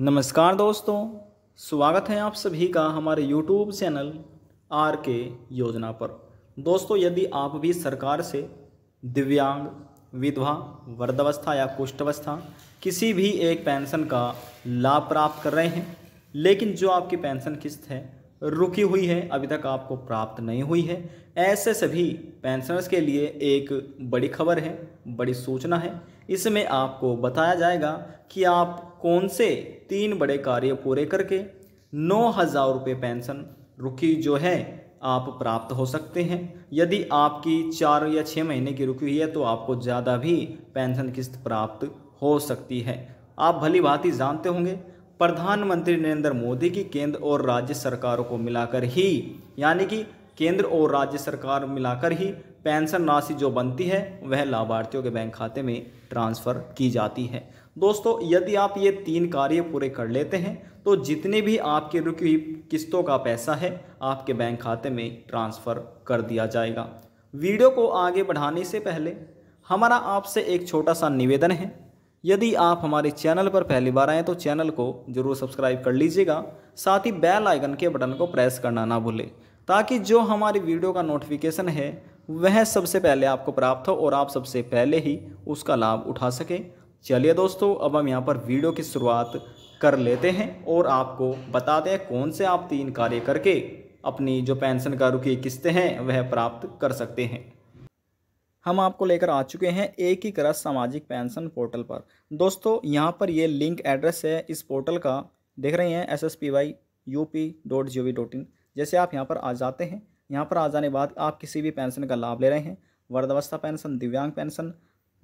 नमस्कार दोस्तों स्वागत है आप सभी का हमारे यूट्यूब चैनल आर के योजना पर दोस्तों यदि आप भी सरकार से दिव्यांग विधवा वृद्धावस्था या कुष्ठावस्था किसी भी एक पेंशन का लाभ प्राप्त कर रहे हैं लेकिन जो आपकी पेंशन किस्त है रुकी हुई है अभी तक आपको प्राप्त नहीं हुई है ऐसे सभी पेंशनर्स के लिए एक बड़ी खबर है बड़ी सूचना है इसमें आपको बताया जाएगा कि आप कौन से तीन बड़े कार्य पूरे करके नौ हज़ार रुपये पेंशन रुकी जो है आप प्राप्त हो सकते हैं यदि आपकी चार या छः महीने की रुकी हुई है तो आपको ज़्यादा भी पेंशन किस्त प्राप्त हो सकती है आप भली भांति जानते होंगे प्रधानमंत्री नरेंद्र मोदी की केंद्र और राज्य सरकारों को मिलाकर ही यानी कि केंद्र और राज्य सरकार मिलाकर ही पेंशन राशि जो बनती है वह लाभार्थियों के बैंक खाते में ट्रांसफ़र की जाती है दोस्तों यदि आप ये तीन कार्य पूरे कर लेते हैं तो जितने भी आपके रुकी हुई किस्तों का पैसा है आपके बैंक खाते में ट्रांसफ़र कर दिया जाएगा वीडियो को आगे बढ़ाने से पहले हमारा आपसे एक छोटा सा निवेदन है यदि आप हमारे चैनल पर पहली बार आएँ तो चैनल को जरूर सब्सक्राइब कर लीजिएगा साथ ही बेल आइकन के बटन को प्रेस करना ना भूलें ताकि जो हमारी वीडियो का नोटिफिकेशन है वह सबसे पहले आपको प्राप्त हो और आप सबसे पहले ही उसका लाभ उठा सकें चलिए दोस्तों अब हम यहाँ पर वीडियो की शुरुआत कर लेते हैं और आपको बताते हैं कौन से आप तीन कार्य करके अपनी जो पेंशन का रुकी किस्तें हैं वह प्राप्त कर सकते हैं हम आपको लेकर आ चुके हैं एक ही करस सामाजिक पेंशन पोर्टल पर दोस्तों यहाँ पर ये लिंक एड्रेस है इस पोर्टल का देख रहे हैं S S P Y U P dot G O V dot in जैसे आप यहाँ पर आ जाते हैं यहाँ पर आ जाने बाद आप किसी भी पेंशन का लाभ ले रहे हैं वर्धावस्था पेंशन दिव्यांग पेंशन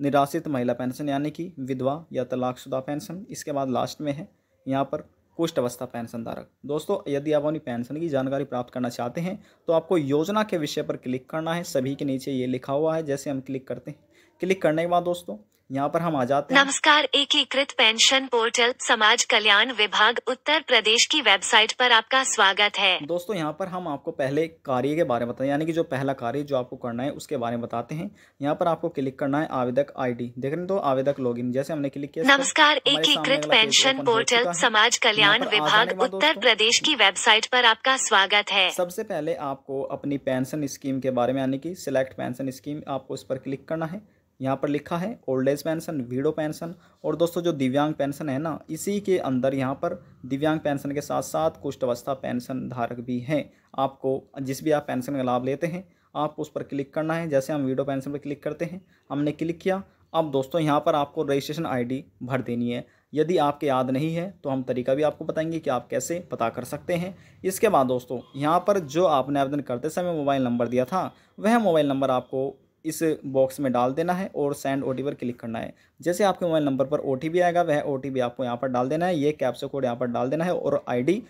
निराश्रित महिला पेंशन यानी कि विधवा या तलाकशुदा पेंशन इसके बाद लास्ट में है यहाँ पर कुष्ठ अवस्था पेंशन धारक दोस्तों यदि आप अपनी पेंशन की जानकारी प्राप्त करना चाहते हैं तो आपको योजना के विषय पर क्लिक करना है सभी के नीचे ये लिखा हुआ है जैसे हम क्लिक करते हैं क्लिक करने के बाद दोस्तों यहाँ पर हम आ जाते हैं नमस्कार एकीकृत पेंशन पोर्टल समाज कल्याण विभाग उत्तर प्रदेश की वेबसाइट पर आपका स्वागत है दोस्तों यहाँ पर हम आपको पहले कार्य के बारे में बताते हैं यानी कि जो पहला कार्य जो आपको करना है उसके बारे में बताते हैं यहाँ पर आपको क्लिक करना है आवेदक आईडी देख रहे तो आवेदक लॉग जैसे हमने क्लिक किया नमस्कार एकीकृत पेंशन पोर्टल समाज कल्याण विभाग उत्तर प्रदेश की वेबसाइट आरोप आपका स्वागत है सबसे पहले आपको अपनी पेंशन स्कीम के बारे में यानी की सिलेक्ट पेंशन स्कीम आपको इस पर क्लिक करना है यहाँ पर लिखा है old age pension widow pension और दोस्तों जो दिव्यांग पेंशन है ना इसी के अंदर यहाँ पर दिव्यांग पेंशन के साथ साथ कुष्ठ अवस्था पेंशन धारक भी हैं आपको जिस भी आप पेंशन का लाभ लेते हैं आपको उस पर क्लिक करना है जैसे हम वीडो पेंशन पर क्लिक करते हैं हमने क्लिक किया अब दोस्तों यहाँ पर आपको रजिस्ट्रेशन आई भर देनी है यदि आपके याद नहीं है तो हम तरीका भी आपको बताएंगे कि आप कैसे पता कर सकते हैं इसके बाद दोस्तों यहाँ पर जो आपने आवेदन करते समय मोबाइल नंबर दिया था वह मोबाइल नंबर आपको इस बॉक्स में डाल देना है और सेंड ओ पर क्लिक करना है जैसे आपके मोबाइल नंबर पर ओ आएगा वह ओ आपको यहाँ पर डाल देना है ये कैप्सो कोड यहाँ पर डाल देना है और आई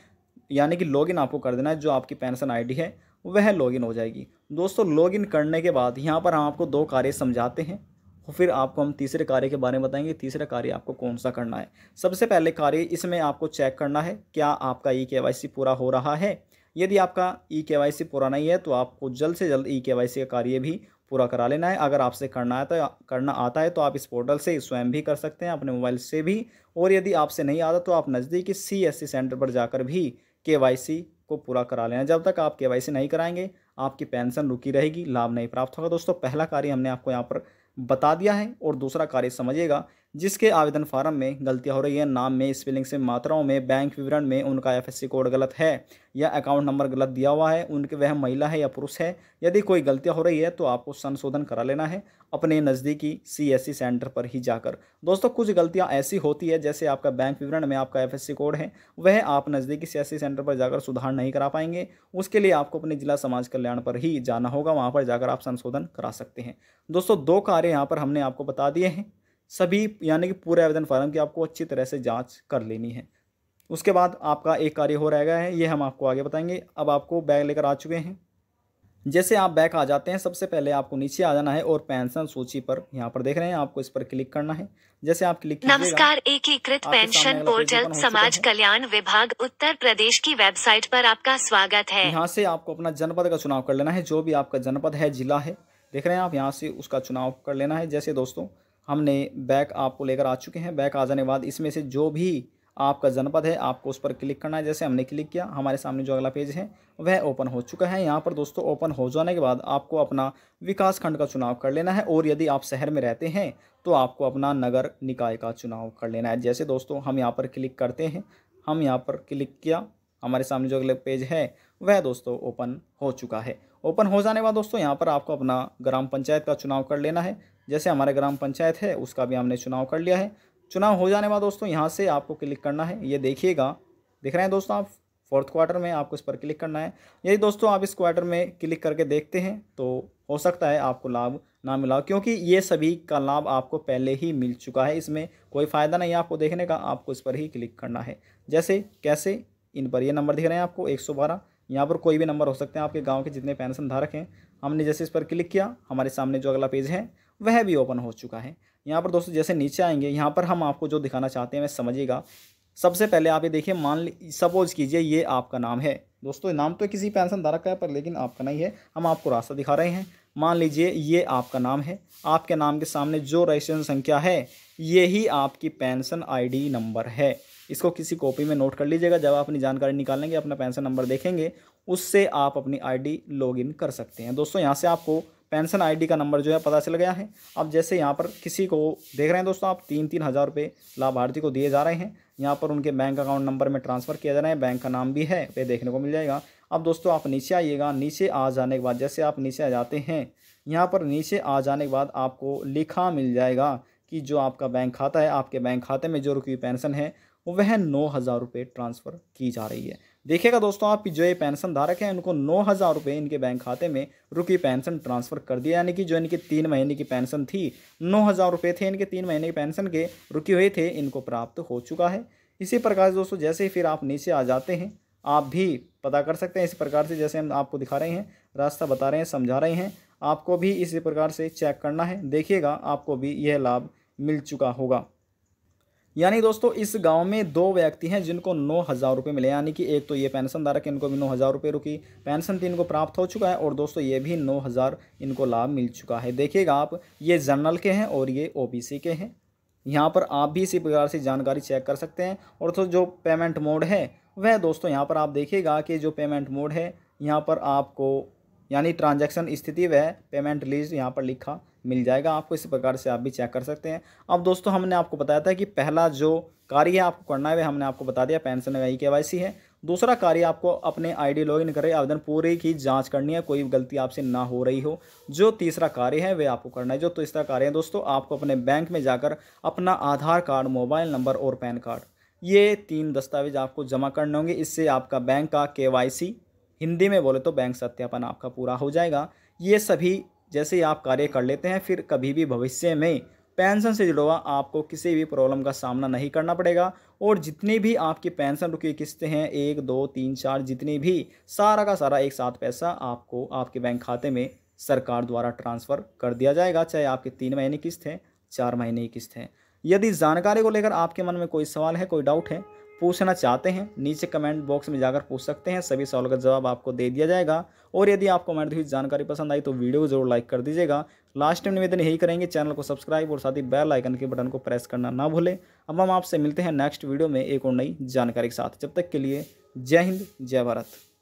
यानी कि लॉगिन आपको कर देना है जो आपकी पेंशन आईडी है वह लॉगिन हो जाएगी दोस्तों लॉगिन करने के बाद यहाँ पर हम आपको दो कार्य समझाते हैं और फिर आपको हम तीसरे कार्य के बारे में बताएंगे तीसरा कार्य आपको कौन सा करना है सबसे पहले कार्य इसमें आपको चेक करना है क्या आपका ई के पूरा हो रहा है यदि आपका ई के वाई सी पूरा नहीं है तो आपको जल्द से जल्द ई के वाई सी का कार्य भी पूरा करा लेना है अगर आपसे करना है तो करना आता है तो आप इस पोर्टल से स्वयं भी कर सकते हैं अपने मोबाइल से भी और यदि आपसे नहीं आता तो आप नज़दीकी सी एस सी सेंटर पर जाकर भी के वाई सी को पूरा करा लेना जब तक आप के वाई सी नहीं कराएंगे आपकी पेंशन रुकी रहेगी लाभ नहीं प्राप्त होगा दोस्तों पहला कार्य हमने आपको यहाँ पर बता दिया है और दूसरा कार्य समझिएगा जिसके आवेदन फार्म में गलतियाँ हो रही है नाम में स्पेलिंग से मात्राओं में बैंक विवरण में उनका एफ कोड गलत है या अकाउंट नंबर गलत दिया हुआ है उनके वह महिला है या पुरुष है यदि कोई गलतियाँ हो रही है तो आपको संशोधन करा लेना है अपने नज़दीकी सी सेंटर पर ही जाकर दोस्तों कुछ गलतियाँ ऐसी होती है जैसे आपका बैंक विवरण में आपका एफ कोड है वह आप नज़दीकी सी सेंटर पर जाकर सुधार नहीं करा पाएंगे उसके लिए आपको अपने जिला समाज कल्याण पर ही जाना होगा वहाँ पर जाकर आप संशोधन करा सकते हैं दोस्तों दो कार्य यहाँ पर हमने आपको बता दिए हैं सभी यानी कि पूरे आवेदन फार्म की आपको अच्छी तरह से जाँच कर लेनी है उसके बाद आपका एक कार्य हो रहेगा है ये हम आपको आगे बताएंगे अब आपको बैग लेकर आ चुके हैं जैसे आप बैग आ जाते हैं सबसे पहले आपको नीचे आ जाना है और पेंशन सूची पर यहाँ पर देख रहे हैं आपको इस पर क्लिक करना है जैसे आप क्लिक नमस्कार एकीकृत पेंशन पोर्टल समाज कल्याण विभाग उत्तर प्रदेश की वेबसाइट पर आपका स्वागत है यहाँ से आपको अपना जनपद का चुनाव कर लेना है जो भी आपका जनपद है जिला है देख रहे हैं आप यहाँ से उसका चुनाव कर लेना है जैसे दोस्तों हमने बैक आपको लेकर आ चुके हैं बैक आ जाने के बाद इसमें से जो भी आपका जनपद है आपको उस पर क्लिक करना है जैसे हमने क्लिक किया हमारे सामने जो अगला पेज है वह ओपन हो चुका है यहाँ पर दोस्तों ओपन हो जाने के बाद आपको अपना विकास खंड का चुनाव कर लेना है और यदि आप शहर में रहते हैं तो आपको अपना नगर निकाय का चुनाव कर लेना है जैसे दोस्तों हम यहाँ पर क्लिक करते हैं हम यहाँ पर क्लिक किया हमारे सामने जो अगला पेज है वह दोस्तों ओपन हो चुका है ओपन हो जाने के बाद दोस्तों यहाँ पर आपको अपना ग्राम पंचायत का चुनाव कर लेना है जैसे हमारे ग्राम पंचायत है उसका भी हमने चुनाव कर लिया है चुनाव हो जाने बाद दोस्तों यहाँ से आपको क्लिक करना है ये देखिएगा दिख रहे हैं दोस्तों आप फोर्थ क्वार्टर में आपको इस पर क्लिक करना है यदि दोस्तों आप इस क्वार्टर में क्लिक करके देखते हैं तो हो सकता है आपको लाभ ना मिला क्योंकि ये सभी का लाभ आपको पहले ही मिल चुका है इसमें कोई फ़ायदा नहीं आपको देखने का आपको इस पर ही क्लिक करना है जैसे कैसे इन पर ये नंबर दिख रहे हैं आपको एक सौ बारह यहाँ पर कोई भी नंबर हो सकते हैं आपके गाँव के जितने पेंशन धारक हैं हमने जैसे इस पर क्लिक किया हमारे सामने जो अगला पेज है वह भी ओपन हो चुका है यहाँ पर दोस्तों जैसे नीचे आएंगे यहाँ पर हम आपको जो दिखाना चाहते हैं वह समझिएगा सबसे पहले आप ये देखिए मान सपोज़ कीजिए ये आपका नाम है दोस्तों नाम तो किसी पेंशन धारक का है पर लेकिन आपका नहीं है हम आपको रास्ता दिखा रहे हैं मान लीजिए ये आपका नाम है आपके नाम के सामने जो रजिस्ट्रेशन संख्या है ये ही आपकी पेंशन आईडी नंबर है इसको किसी कॉपी में नोट कर लीजिएगा जब आप अपनी जानकारी निकालेंगे अपना पेंशन नंबर देखेंगे उससे आप अपनी आईडी लॉगिन कर सकते हैं दोस्तों यहाँ से आपको पेंशन आईडी का नंबर जो है पता चल गया है अब जैसे यहाँ पर किसी को देख रहे हैं दोस्तों आप तीन तीन हज़ार रुपये लाभार्थी को दिए जा रहे हैं यहाँ पर उनके बैंक अकाउंट नंबर में ट्रांसफ़र किया जा रहा है बैंक का नाम भी है वे देखने को मिल जाएगा अब दोस्तों आप नीचे आइएगा नीचे आ जाने के बाद जैसे आप नीचे आ जाते हैं यहाँ पर नीचे आ जाने के बाद आपको लिखा मिल जाएगा कि जो आपका बैंक खाता है आपके बैंक खाते में जो रुकी पेंशन है वह नौ हज़ार रुपये ट्रांसफ़र की जा रही है देखिएगा दोस्तों आप जो ये पेंशन धारक हैं उनको नौ हज़ार रुपये इनके बैंक खाते में रुकी पेंशन ट्रांसफ़र कर दिया यानी कि जो इनकी तीन महीने की पेंशन थी नौ हज़ार रुपये थे इनके तीन महीने की पेंशन के रुके हुए थे इनको प्राप्त हो चुका है इसी प्रकार से दोस्तों जैसे ही फिर आप नीचे आ जाते हैं आप भी पता कर सकते हैं इसी प्रकार से जैसे हम आपको दिखा रहे हैं रास्ता बता रहे हैं समझा रहे हैं आपको भी इसी प्रकार से चेक करना है देखिएगा आपको भी यह लाभ मिल चुका होगा यानी दोस्तों इस गांव में दो व्यक्ति हैं जिनको नौ हज़ार रुपये मिले यानी कि एक तो ये पेंशन धारक इनको भी नौ हज़ार रुपये रुकी पेंशन तो इनको प्राप्त हो चुका है और दोस्तों ये भी नौ हज़ार इनको लाभ मिल चुका है देखिएगा आप ये जनरल के हैं और ये ओबीसी के हैं यहाँ पर आप भी इसी प्रकार से जानकारी चेक कर सकते हैं और तो जो पेमेंट मोड है वह दोस्तों यहाँ पर आप देखिएगा कि जो पेमेंट मोड है यहाँ पर आपको यानी ट्रांजेक्शन स्थिति वह पेमेंट लीज यहाँ पर लिखा मिल जाएगा आपको इसी प्रकार से आप भी चेक कर सकते हैं अब दोस्तों हमने आपको बताया था कि पहला जो कार्य है आपको करना है वह हमने आपको बता दिया पेंशन का ई के है दूसरा कार्य आपको अपने आईडी लॉगिन करे आवेदन पूरे की जांच करनी है कोई गलती आपसे ना हो रही हो जो तीसरा कार्य है वह आपको करना है जो तीसरा कार्य है दोस्तों आपको अपने बैंक में जाकर अपना आधार कार्ड मोबाइल नंबर और पैन कार्ड ये तीन दस्तावेज आपको जमा करने होंगे इससे आपका बैंक का के हिंदी में बोले तो बैंक सत्यापन आपका पूरा हो जाएगा ये सभी जैसे ही आप कार्य कर लेते हैं फिर कभी भी भविष्य में पेंशन से जुड़ा हुआ आपको किसी भी प्रॉब्लम का सामना नहीं करना पड़ेगा और जितनी भी आपकी पेंशन रुकी किस्तें हैं एक दो तीन चार जितनी भी सारा का सारा एक साथ पैसा आपको आपके बैंक खाते में सरकार द्वारा ट्रांसफ़र कर दिया जाएगा चाहे आपके तीन महीने किस्त हैं चार महीने की किस्त है यदि जानकारी को लेकर आपके मन में कोई सवाल है कोई डाउट है पूछना चाहते हैं नीचे कमेंट बॉक्स में जाकर पूछ सकते हैं सभी सवालों का जवाब आपको दे दिया जाएगा और यदि आपको मैंने हुई जानकारी पसंद आई तो वीडियो को जरूर लाइक कर दीजिएगा लास्ट टाइम निवेदन यही करेंगे चैनल को सब्सक्राइब और साथ ही बेल आइकन के बटन को प्रेस करना ना भूलें अब हम आपसे मिलते हैं नेक्स्ट वीडियो में एक और नई जानकारी के साथ जब तक के लिए जय हिंद जय भारत